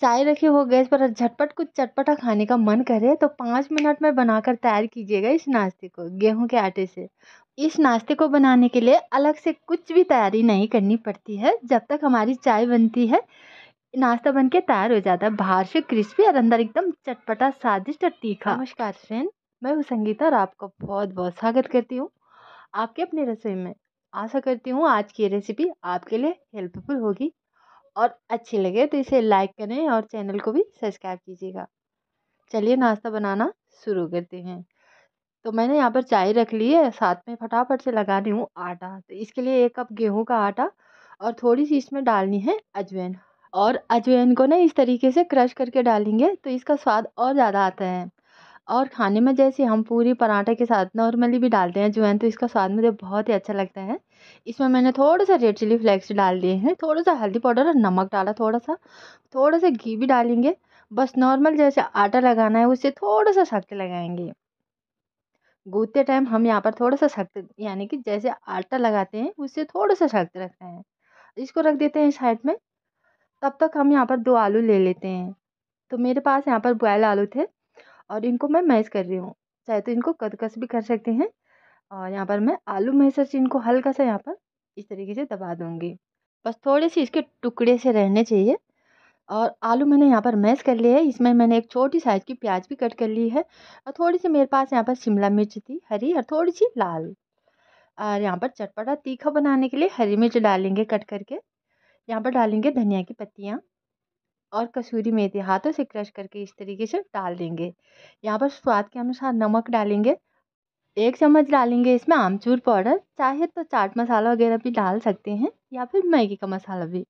चाय रखी हो गैस पर झटपट कुछ चटपटा खाने का मन करे तो पाँच मिनट में बनाकर तैयार कीजिएगा इस नाश्ते को गेहूं के आटे से इस नाश्ते को बनाने के लिए अलग से कुछ भी तैयारी नहीं करनी पड़ती है जब तक हमारी चाय बनती है नाश्ता बन के तैयार हो जाता है बाहर से क्रिस्पी और अंदर एकदम चटपटा स्वादिष्ट और तीखा नमस्कार फ्रेंड मैं हूँ संगीता और आपका बहुत बहुत स्वागत करती हूँ आपके अपनी रसोई में आशा करती हूँ आज की रेसिपी आपके लिए हेल्पफुल होगी और अच्छी लगे तो इसे लाइक करें और चैनल को भी सब्सक्राइब कीजिएगा चलिए नाश्ता बनाना शुरू करते हैं तो मैंने यहाँ पर चाय रख ली है साथ में फटाफट से लगा रही हूँ आटा तो इसके लिए एक कप गेहूँ का आटा और थोड़ी सी इसमें डालनी है अजवैन और अजवैन को ना इस तरीके से क्रश करके डालेंगे तो इसका स्वाद और ज़्यादा आता है और खाने में जैसे हम पूरी पराठे के साथ नॉर्मली भी डालते हैं है तो इसका स्वाद मुझे बहुत ही अच्छा लगता है इसमें मैंने थोड़ा सा रेड चिली फ्लेक्स डाल दिए हैं थोड़ा सा हल्दी पाउडर और नमक डाला थोड़ा सा थोड़ा सा घी भी डालेंगे बस नॉर्मल जैसे आटा लगाना है उससे थोड़ा सा सख्त लगाएंगे गूदते टाइम हम यहाँ पर थोड़ा सा सख्त यानी कि जैसे आटा लगाते हैं उससे थोड़ा सा सख्त रखना है इसको रख देते हैं साइड में तब तक हम यहाँ पर दो आलू ले लेते हैं तो मेरे पास यहाँ पर बॉयल आलू थे और इनको मैं मैश कर रही हूँ चाहे तो इनको कदकस भी कर सकते हैं और यहाँ पर मैं आलू मैसर से इनको हल्का सा यहाँ पर इस तरीके से दबा दूँगी बस थोड़े से इसके टुकड़े से रहने चाहिए और आलू मैंने यहाँ पर मैश कर लिया है इसमें मैंने एक छोटी साइज़ की प्याज भी कट कर ली है और थोड़ी सी मेरे पास यहाँ पर शिमला मिर्च थी हरी और थोड़ी सी लाल और यहाँ पर चटपटा तीखा बनाने के लिए हरी मिर्च डालेंगे कट करके यहाँ पर डालेंगे धनिया की पत्तियाँ और कसूरी मेथी हाथों से क्रश करके इस तरीके से डाल देंगे यहाँ पर स्वाद के अनुसार नमक डालेंगे एक चम्मच डालेंगे इसमें आमचूर पाउडर चाहे तो चाट मसाला वगैरह भी डाल सकते हैं या फिर मैगी का मसाला भी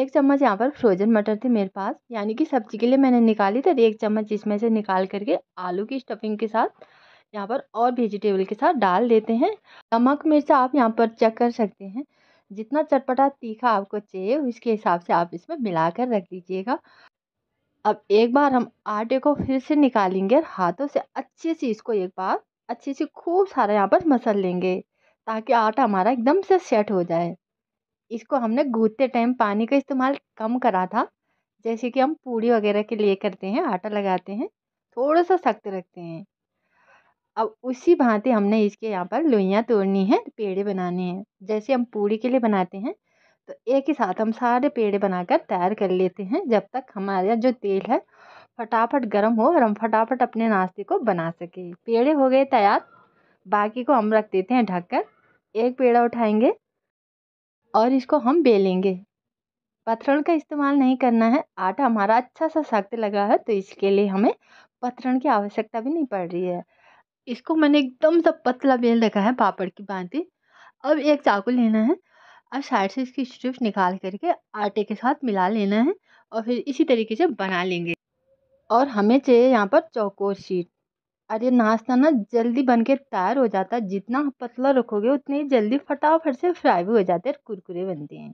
एक चम्मच यहाँ पर फ्रोजन मटर थे मेरे पास यानी कि सब्जी के लिए मैंने निकाली थी एक चम्मच इसमें से निकाल करके आलू की स्टफिंग के साथ यहाँ पर और वेजिटेबल के साथ डाल देते हैं नमक मिर्च आप यहाँ पर चेक कर सकते हैं जितना चटपटा तीखा आपको चाहिए उसके हिसाब से आप इसमें मिला कर रख दीजिएगा अब एक बार हम आटे को फिर से निकालेंगे हाथों से अच्छे से इसको एक बार अच्छे से खूब सारा यहाँ पर मसल लेंगे ताकि आटा हमारा एकदम से सेट हो जाए इसको हमने गूंथते टाइम पानी का इस्तेमाल कम करा था जैसे कि हम पूड़ी वगैरह के लिए करते हैं आटा लगाते हैं थोड़ा सा सख्त रखते हैं अब उसी भांति हमने इसके यहाँ पर लोइयाँ तोड़नी है पेड़े बनाने हैं जैसे हम पूड़ी के लिए बनाते हैं तो एक ही साथ हम सारे पेड़े बनाकर तैयार कर लेते हैं जब तक हमारे जो तेल है फटाफट गर्म हो और हम फटाफट अपने नाश्ते को बना सकें पेड़े हो गए तैयार बाकी को हम रख देते हैं ढककर एक पेड़ा उठाएंगे और इसको हम बेलेंगे पथरण का इस्तेमाल नहीं करना है आटा हमारा अच्छा सा सख्त लगा है तो इसके लिए हमें पथरण की आवश्यकता भी नहीं पड़ रही है इसको मैंने एकदम सा पतला बेल रखा है पापड़ की बांधी अब एक चाकू लेना है और साइड से इसकी स्ट्रिप्स निकाल करके आटे के साथ मिला लेना है और फिर इसी तरीके से बना लेंगे और हमें चाहिए यहाँ पर चौकोर शीट और ये नाश्ता ना जल्दी बन के तैयार हो जाता है जितना पतला रखोगे उतने ही जल्दी फटाफट से फ्राई भी हो जाते हैं कुरकुरे बनते हैं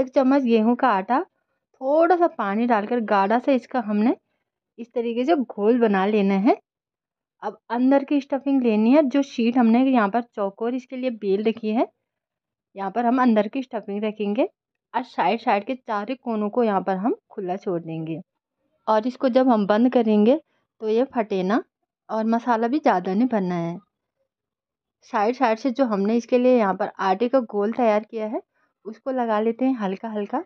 एक चम्मच गेहूं का आटा थोड़ा सा पानी डालकर गाढ़ा सा इसका हमने इस तरीके से घोल बना लेना है अब अंदर की स्टफिंग लेनी है जो शीट हमने यहाँ पर चौकोर इसके लिए बेल रखी है यहाँ पर हम अंदर की स्टफिंग रखेंगे और साइड साइड के चारों कोनों को यहाँ पर हम खुला छोड़ देंगे और इसको जब हम बंद करेंगे तो ये फटेना और मसाला भी ज़्यादा नहीं भरना है साइड साइड से जो हमने इसके लिए यहाँ पर आटे का गोल तैयार किया है उसको लगा लेते हैं हल्का हल्का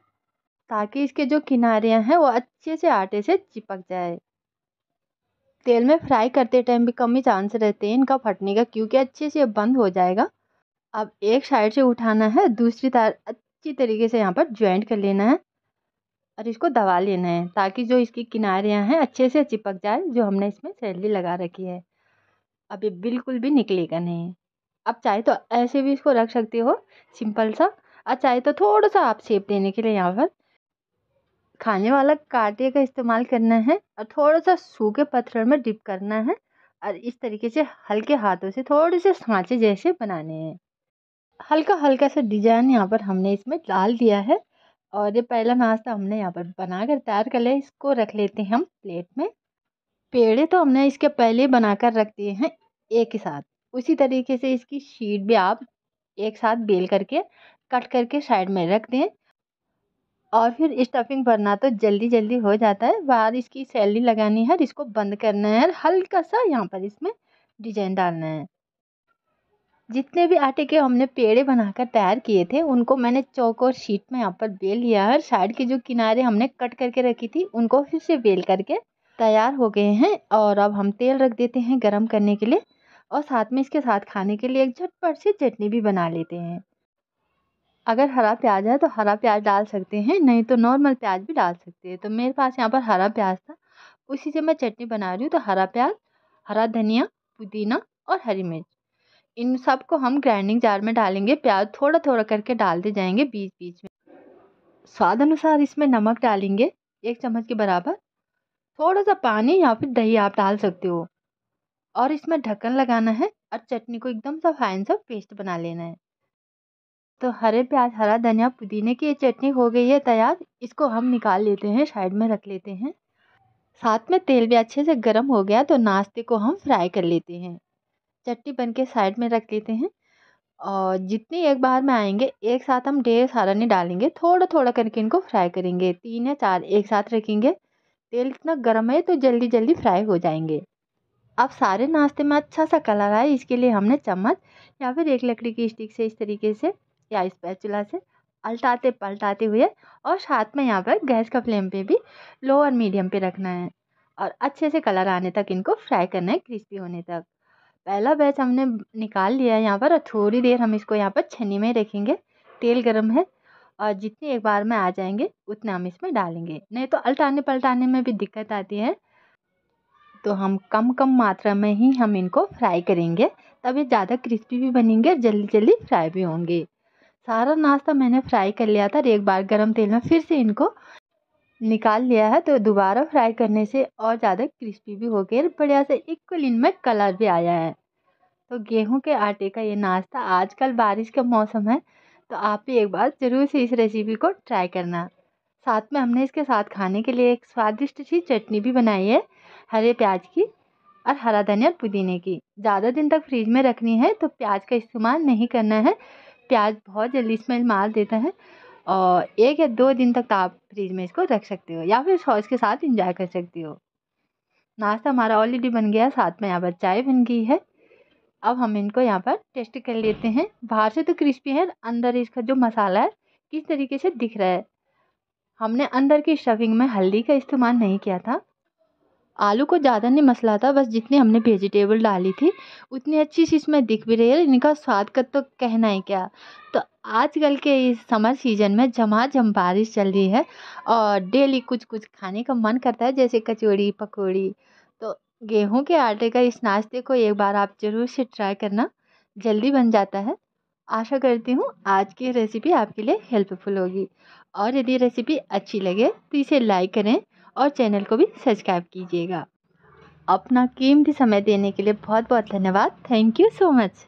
ताकि इसके जो किनारियाँ हैं वो अच्छे से आटे से चिपक जाए तेल में फ्राई करते टाइम भी कम ही चांस रहते हैं इनका फटने का क्योंकि अच्छे से बंद हो जाएगा अब एक साइड से उठाना है दूसरी तार अच्छी तरीके से यहाँ पर ज्वाइंट कर लेना है और इसको दबा लेना है ताकि जो इसकी किनारियाँ हैं अच्छे से चिपक जाए जो हमने इसमें सैलरी लगा रखी है अब ये बिल्कुल भी निकलेगा नहीं अब चाहे तो ऐसे भी इसको रख सकते हो सिंपल सा और चाहे तो थोड़ा सा आप सेप देने के लिए यहाँ पर खाने वाला कांटे का इस्तेमाल करना है और थोड़ा सा सूखे पत्थर में डिप करना है और इस तरीके से हल्के हाथों से थोड़े से सांचे जैसे बनाने हैं हल्का हल्का सा डिजाइन यहाँ पर हमने इसमें डाल दिया है और ये पहला नाश्ता हमने यहाँ पर बना कर तैयार कर लिया इसको रख लेते हैं हम प्लेट में पेड़े तो हमने इसके पहले बना कर रख दिए हैं एक ही साथ उसी तरीके से इसकी शीट भी आप एक साथ बेल करके कट करके साइड में रख दें और फिर स्टफिंग भरना तो जल्दी जल्दी हो जाता है बाहर इसकी सैली लगानी है और इसको बंद करना है और हल्का सा यहाँ पर इसमें डिजाइन डालना है जितने भी आटे के हमने पेड़े बनाकर तैयार किए थे उनको मैंने चौक और शीट में यहाँ पर बेल लिया है साइड के जो किनारे हमने कट करके रखी थी उनको फिर से बेल करके तैयार हो गए हैं और अब हम तेल रख देते हैं गर्म करने के लिए और साथ में इसके साथ खाने के लिए एक झटपट से चटनी भी बना लेते हैं अगर हरा प्याज है तो हरा प्याज डाल सकते हैं नहीं तो नॉर्मल प्याज भी डाल सकते हैं तो मेरे पास यहाँ पर हरा प्याज था उसी से मैं चटनी बना रही हूँ तो हरा प्याज हरा धनिया पुदीना और हरी मिर्च इन सबको हम ग्राइंडिंग जार में डालेंगे प्याज थोड़ा थोड़ा करके डालते जाएंगे बीच बीच में स्वाद अनुसार इसमें नमक डालेंगे एक चम्मच के बराबर थोड़ा सा पानी या फिर दही आप डाल सकते हो और इसमें ढक्कन लगाना है और चटनी को एकदम सा फाइन सा पेस्ट बना लेना है तो हरे प्याज हरा धनिया पुदीने की चटनी हो गई है तैयार इसको हम निकाल लेते हैं साइड में रख लेते हैं साथ में तेल भी अच्छे से गर्म हो गया तो नाश्ते को हम फ्राई कर लेते हैं चटनी बन के साइड में रख लेते हैं और जितने एक बार में आएंगे एक साथ हम ढेर सारा नहीं डालेंगे थोड़ा थोड़ा करके इनको फ्राई करेंगे तीन या चार एक साथ रखेंगे तेल इतना गर्म है तो जल्दी जल्दी फ्राई हो जाएंगे अब सारे नाश्ते में अच्छा सा कलर आए इसके लिए हमने चम्मच या फिर एक लकड़ी की स्टिक से इस तरीके से या स्पैचुला से पलटाते पलटाते हुए और साथ में यहाँ पर गैस का फ्लेम पे भी लो और मीडियम पे रखना है और अच्छे से कलर आने तक इनको फ्राई करना है क्रिस्पी होने तक पहला बैच हमने निकाल लिया है यहाँ पर और थोड़ी देर हम इसको यहाँ पर छन्नी में रखेंगे तेल गर्म है और जितनी एक बार में आ जाएंगे उतने हम इसमें डालेंगे नहीं तो अल्टाने पलटाने में भी दिक्कत आती है तो हम कम कम मात्रा में ही हम इनको फ्राई करेंगे तब ये ज़्यादा क्रिस्पी भी बनेंगे और जल्दी जल्दी फ्राई भी होंगे सारा नाश्ता मैंने फ्राई कर लिया था एक बार गर्म तेल में फिर से इनको निकाल लिया है तो दोबारा फ्राई करने से और ज़्यादा क्रिस्पी भी हो गए बढ़िया से इक्वल इनमें कलर भी आया है तो गेहूं के आटे का ये नाश्ता आजकल बारिश का मौसम है तो आप भी एक बार ज़रूर से इस रेसिपी को ट्राई करना साथ में हमने इसके साथ खाने के लिए एक स्वादिष्ट सी चटनी भी बनाई है हरे प्याज की और हरा धनिया पुदीने की ज़्यादा दिन तक फ्रीज में रखनी है तो प्याज का इस्तेमाल नहीं करना है प्याज बहुत जल्दी स्मेल मार देता है और एक या दो दिन तक तो आप फ्रिज में इसको रख सकते हो या फिर सॉस के साथ इंजॉय कर सकते हो नाश्ता हमारा ऑलरेडी बन गया साथ में यहाँ पर चाय बन गई है अब हम इनको यहाँ पर टेस्ट कर लेते हैं बाहर से तो क्रिस्पी है अंदर इसका जो मसाला है किस तरीके से दिख रहा है हमने अंदर की स्टफिंग में हल्दी का इस्तेमाल नहीं किया था आलू को ज़्यादा नहीं मसला था बस जितनी हमने वेजिटेबल डाली थी उतनी अच्छी चीज़ में दिख भी रही है इनका स्वाद का तो कहना ही क्या तो आजकल के इस समर सीजन में झमाझम बारिश चल रही है और डेली कुछ कुछ खाने का मन करता है जैसे कचौड़ी पकौड़ी तो गेहूं के आटे का इस नाश्ते को एक बार आप ज़रूर से ट्राई करना जल्दी बन जाता है आशा करती हूँ आज की रेसिपी आपके लिए हेल्पफुल होगी और यदि रेसिपी अच्छी लगे तो इसे लाइक करें और चैनल को भी सब्सक्राइब कीजिएगा अपना कीमती समय देने के लिए बहुत बहुत धन्यवाद थैंक यू सो मच